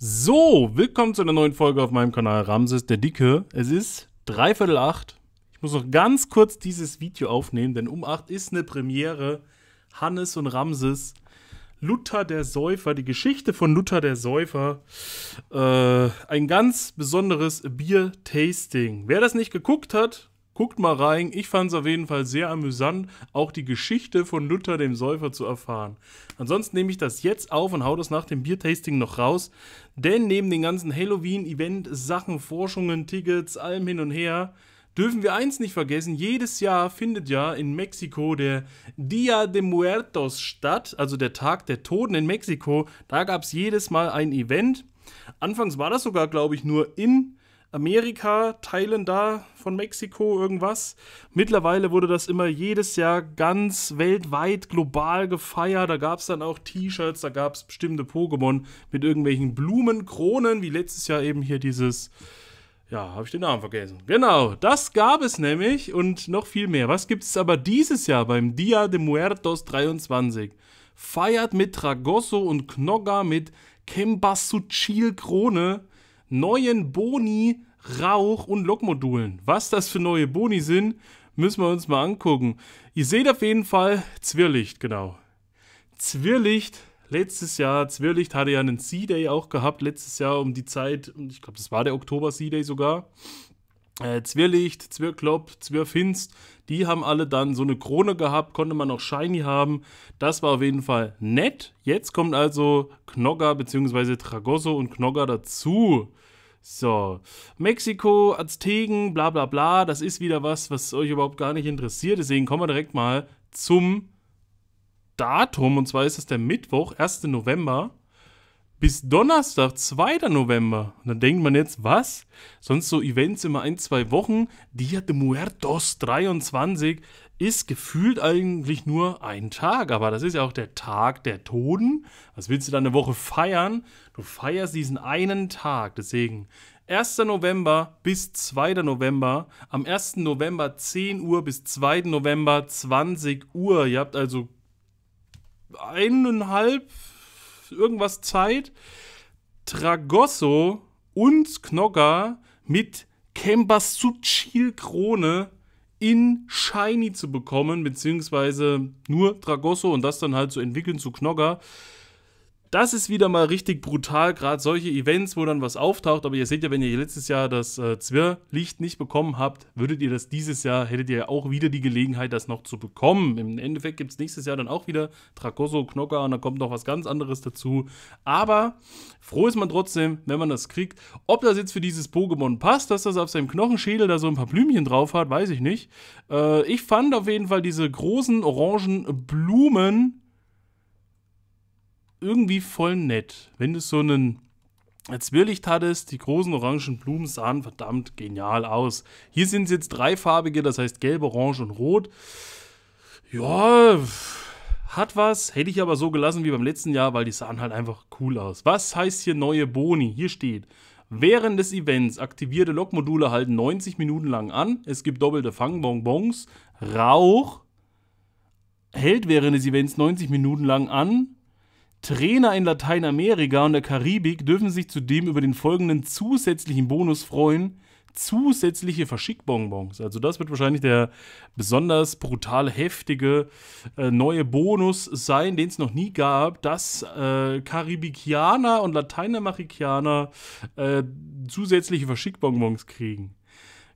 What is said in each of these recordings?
So, willkommen zu einer neuen Folge auf meinem Kanal Ramses der Dicke. Es ist dreiviertel acht. Ich muss noch ganz kurz dieses Video aufnehmen, denn um acht ist eine Premiere. Hannes und Ramses. Luther der Säufer, die Geschichte von Luther der Säufer. Äh, ein ganz besonderes Bier-Tasting. Wer das nicht geguckt hat, Guckt mal rein. Ich fand es auf jeden Fall sehr amüsant, auch die Geschichte von Luther dem Säufer zu erfahren. Ansonsten nehme ich das jetzt auf und hau das nach dem Biertasting noch raus. Denn neben den ganzen Halloween-Event, Sachen, Forschungen, Tickets, allem hin und her, dürfen wir eins nicht vergessen, jedes Jahr findet ja in Mexiko der Dia de Muertos statt, also der Tag der Toten in Mexiko. Da gab es jedes Mal ein Event. Anfangs war das sogar, glaube ich, nur in Mexiko. Amerika, Teilen da von Mexiko, irgendwas. Mittlerweile wurde das immer jedes Jahr ganz weltweit global gefeiert. Da gab es dann auch T-Shirts, da gab es bestimmte Pokémon mit irgendwelchen Blumenkronen, wie letztes Jahr eben hier dieses. Ja, habe ich den Namen vergessen. Genau, das gab es nämlich und noch viel mehr. Was gibt es aber dieses Jahr beim Dia de Muertos 23? Feiert mit Tragosso und Knogga mit Kembasuchil Krone neuen Boni, Rauch und Lokmodulen. Was das für neue Boni sind, müssen wir uns mal angucken. Ihr seht auf jeden Fall Zwirlicht, genau. Zwirlicht, letztes Jahr, Zwirlicht hatte ja einen Sea Day auch gehabt, letztes Jahr um die Zeit, ich glaube, das war der Oktober Sea Day sogar äh, Zwirlicht, Zwirklopp, Zwirfinst, die haben alle dann so eine Krone gehabt, konnte man auch shiny haben. Das war auf jeden Fall nett. Jetzt kommt also Knogger bzw. Tragosso und Knogger dazu. So, Mexiko, Azteken, bla bla bla, das ist wieder was, was euch überhaupt gar nicht interessiert. Deswegen kommen wir direkt mal zum Datum. Und zwar ist es der Mittwoch, 1. November bis Donnerstag, 2. November. Und dann denkt man jetzt, was? Sonst so Events immer ein, zwei Wochen. Dia de Muertos 23 ist gefühlt eigentlich nur ein Tag, aber das ist ja auch der Tag der Toten. Was willst du da eine Woche feiern? Du feierst diesen einen Tag. Deswegen 1. November bis 2. November, am 1. November 10 Uhr bis 2. November 20 Uhr. Ihr habt also eineinhalb irgendwas Zeit Tragosso und Knogger mit Kemba Kembasuchil Krone in Shiny zu bekommen, beziehungsweise nur Tragosso und das dann halt zu entwickeln zu Knogger. Das ist wieder mal richtig brutal, gerade solche Events, wo dann was auftaucht. Aber ihr seht ja, wenn ihr letztes Jahr das äh, Zwirrlicht nicht bekommen habt, würdet ihr das dieses Jahr, hättet ihr auch wieder die Gelegenheit, das noch zu bekommen. Im Endeffekt gibt es nächstes Jahr dann auch wieder Tracoso, Knocker und dann kommt noch was ganz anderes dazu. Aber froh ist man trotzdem, wenn man das kriegt. Ob das jetzt für dieses Pokémon passt, dass das auf seinem Knochenschädel da so ein paar Blümchen drauf hat, weiß ich nicht. Äh, ich fand auf jeden Fall diese großen orangen Blumen irgendwie voll nett, wenn du so einen Zwielicht hattest, die großen orangen Blumen sahen verdammt genial aus. Hier sind es jetzt dreifarbige, das heißt gelb, orange und rot. Ja, hat was, hätte ich aber so gelassen wie beim letzten Jahr, weil die sahen halt einfach cool aus. Was heißt hier neue Boni? Hier steht, während des Events aktivierte Lokmodule halten 90 Minuten lang an. Es gibt doppelte Fangbonbons. Rauch hält während des Events 90 Minuten lang an. Trainer in Lateinamerika und der Karibik dürfen sich zudem über den folgenden zusätzlichen Bonus freuen. Zusätzliche Verschickbonbons. Also, das wird wahrscheinlich der besonders brutal heftige äh, neue Bonus sein, den es noch nie gab, dass äh, Karibikianer und Lateinamerikaner äh, zusätzliche Verschickbonbons kriegen.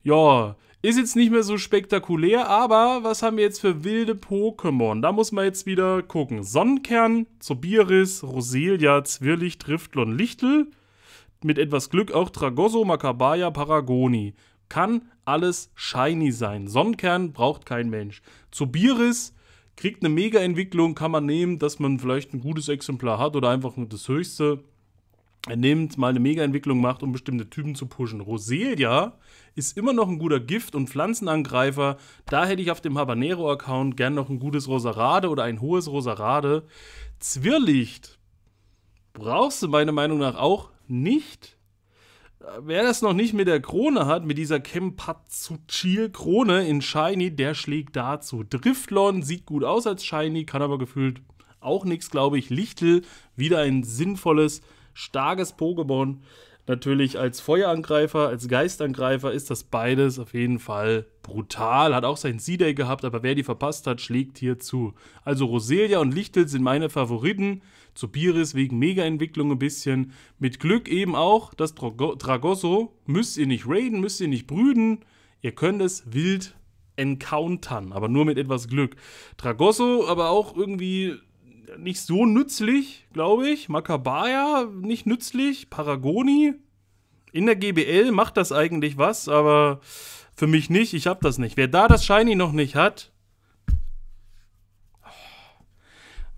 Ja, ist jetzt nicht mehr so spektakulär, aber was haben wir jetzt für wilde Pokémon? Da muss man jetzt wieder gucken. Sonnenkern, Zobiris, Roselia, Zwirlich, Driftlon, Lichtel. Mit etwas Glück auch Tragosso, Makabaya, Paragoni. Kann alles shiny sein. Sonnenkern braucht kein Mensch. Zobiris kriegt eine Mega-Entwicklung, kann man nehmen, dass man vielleicht ein gutes Exemplar hat oder einfach nur das höchste er nimmt, mal eine Mega-Entwicklung macht, um bestimmte Typen zu pushen. Roselia ist immer noch ein guter Gift- und Pflanzenangreifer. Da hätte ich auf dem Habanero-Account gern noch ein gutes Rosarade oder ein hohes Rosarade. Zwirrlicht brauchst du meiner Meinung nach auch nicht. Äh, wer das noch nicht mit der Krone hat, mit dieser Kempazuchil-Krone in Shiny, der schlägt dazu. Driftlon sieht gut aus als Shiny, kann aber gefühlt auch nichts, glaube ich. Lichtel, wieder ein sinnvolles starkes Pokémon. Natürlich als Feuerangreifer, als Geistangreifer ist das beides auf jeden Fall brutal. Hat auch sein C-Day gehabt, aber wer die verpasst hat, schlägt hier zu. Also Roselia und Lichtel sind meine Favoriten. Zubiris wegen Mega-Entwicklung ein bisschen. Mit Glück eben auch das Dragosso. Müsst ihr nicht raiden, müsst ihr nicht brüden. Ihr könnt es wild encountern, aber nur mit etwas Glück. Dragosso aber auch irgendwie nicht so nützlich, glaube ich. Makabaya nicht nützlich. Paragoni in der GBL macht das eigentlich was, aber für mich nicht. Ich habe das nicht. Wer da das Shiny noch nicht hat,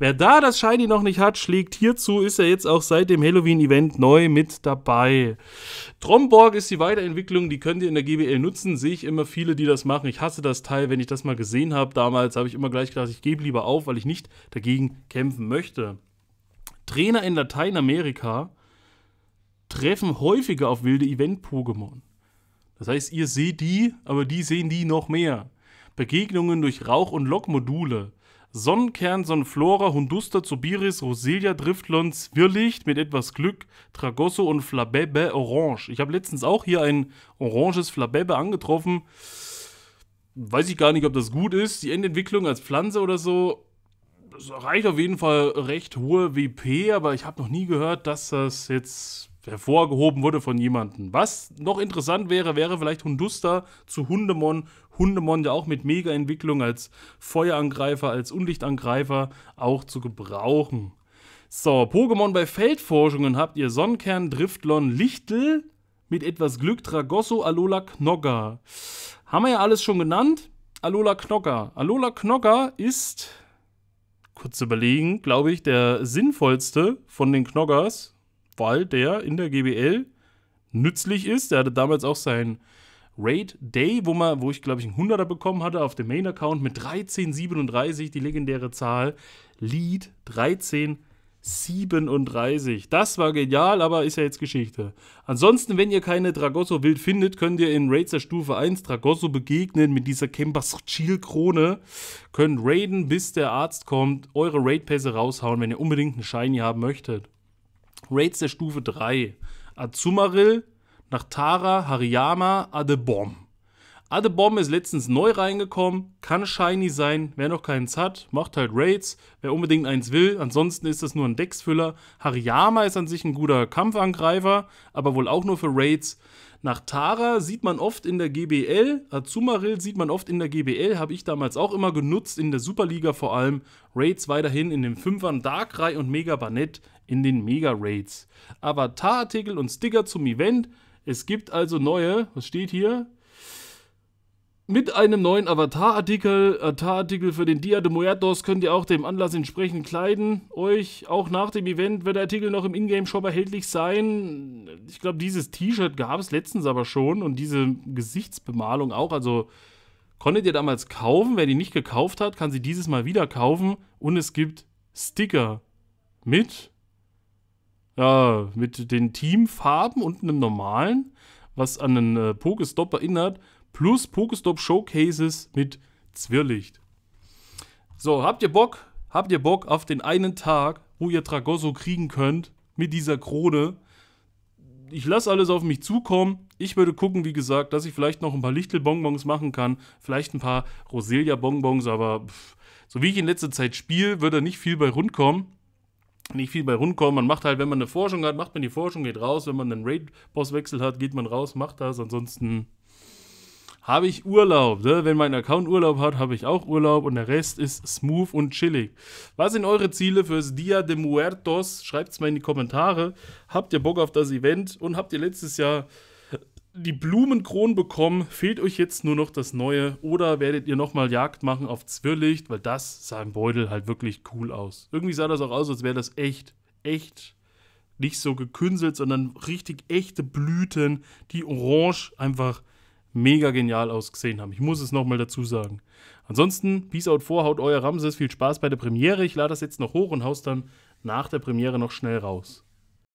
Wer da das Shiny noch nicht hat, schlägt hierzu, ist er jetzt auch seit dem Halloween-Event neu mit dabei. Tromborg ist die Weiterentwicklung, die könnt ihr in der GBL nutzen. Sehe ich immer viele, die das machen. Ich hasse das Teil, wenn ich das mal gesehen habe. Damals habe ich immer gleich gedacht, ich gebe lieber auf, weil ich nicht dagegen kämpfen möchte. Trainer in Lateinamerika treffen häufiger auf wilde Event-Pokémon. Das heißt, ihr seht die, aber die sehen die noch mehr. Begegnungen durch Rauch- und module Sonnenkern, Sonnenflora, Hundusta, Zubiris, Roselia, Driftlon, Zwirlicht, mit etwas Glück, Tragosso und Flabebe Orange. Ich habe letztens auch hier ein oranges Flabebe angetroffen. Weiß ich gar nicht, ob das gut ist. Die Endentwicklung als Pflanze oder so das erreicht auf jeden Fall recht hohe WP, aber ich habe noch nie gehört, dass das jetzt hervorgehoben wurde von jemandem. Was noch interessant wäre, wäre vielleicht Hundusta zu Hundemon. Hundemon ja auch mit Mega-Entwicklung als Feuerangreifer, als Unlichtangreifer auch zu gebrauchen. So, Pokémon bei Feldforschungen habt ihr Sonnenkern, Driftlon, Lichtel, mit etwas Glück Dragosso, Alola Knogger. Haben wir ja alles schon genannt. Alola Knogger. Alola Knogger ist, kurz überlegen, glaube ich, der sinnvollste von den Knoggers weil der in der GBL nützlich ist. Der hatte damals auch seinen Raid Day, wo, man, wo ich, glaube ich, einen 100er bekommen hatte auf dem Main-Account mit 1337, die legendäre Zahl. Lead 1337. Das war genial, aber ist ja jetzt Geschichte. Ansonsten, wenn ihr keine Dragosso wild findet, könnt ihr in Raids der Stufe 1 Dragosso begegnen mit dieser Chill krone Könnt raiden, bis der Arzt kommt, eure Raid-Pässe raushauen, wenn ihr unbedingt einen Shiny haben möchtet. Raids der Stufe 3. Azumarill, Nachtara, Hariyama, Adebomb. Adebomb ist letztens neu reingekommen, kann shiny sein, wer noch keins hat, macht halt Raids, wer unbedingt eins will, ansonsten ist das nur ein Decksfüller. Hariyama ist an sich ein guter Kampfangreifer, aber wohl auch nur für Raids. Nach Tara sieht man oft in der GBL, Azumarill sieht man oft in der GBL, habe ich damals auch immer genutzt, in der Superliga vor allem. Raids weiterhin in den Fünfern Darkrai und Mega Banett in den Mega-Raids. Avatar-Artikel und Sticker zum Event. Es gibt also neue, was steht hier? Mit einem neuen Avatar-Artikel, Avatar-Artikel für den Dia de Muertos könnt ihr auch dem Anlass entsprechend kleiden. Euch auch nach dem Event wird der Artikel noch im Ingame-Shop erhältlich sein. Ich glaube, dieses T-Shirt gab es letztens aber schon und diese Gesichtsbemalung auch. Also konntet ihr damals kaufen. Wer die nicht gekauft hat, kann sie dieses Mal wieder kaufen. Und es gibt Sticker mit ja, mit den Teamfarben und einem normalen, was an einen äh, Pokestop erinnert, plus Pokestop Showcases mit Zwirrlicht. So, habt ihr Bock? Habt ihr Bock auf den einen Tag, wo ihr Tragosso kriegen könnt mit dieser Krone? Ich lasse alles auf mich zukommen. Ich würde gucken, wie gesagt, dass ich vielleicht noch ein paar Lichtelbonbons machen kann. Vielleicht ein paar Roselia-Bonbons, aber pff, so wie ich in letzter Zeit spiele, wird da nicht viel bei rund kommen nicht viel bei rundkommen. Man macht halt, wenn man eine Forschung hat, macht man die Forschung, geht raus. Wenn man einen Raid-Bosswechsel hat, geht man raus, macht das. Ansonsten habe ich Urlaub. Ne? Wenn mein Account Urlaub hat, habe ich auch Urlaub und der Rest ist smooth und chillig. Was sind eure Ziele fürs Dia de Muertos? Schreibt es mal in die Kommentare. Habt ihr Bock auf das Event und habt ihr letztes Jahr die Blumenkronen bekommen, fehlt euch jetzt nur noch das Neue oder werdet ihr nochmal Jagd machen auf Zwirrlicht, weil das sah im Beutel halt wirklich cool aus. Irgendwie sah das auch aus, als wäre das echt, echt nicht so gekünstelt, sondern richtig echte Blüten, die orange einfach mega genial ausgesehen haben. Ich muss es nochmal dazu sagen. Ansonsten, Peace out haut euer Ramses, viel Spaß bei der Premiere. Ich lade das jetzt noch hoch und haus dann nach der Premiere noch schnell raus.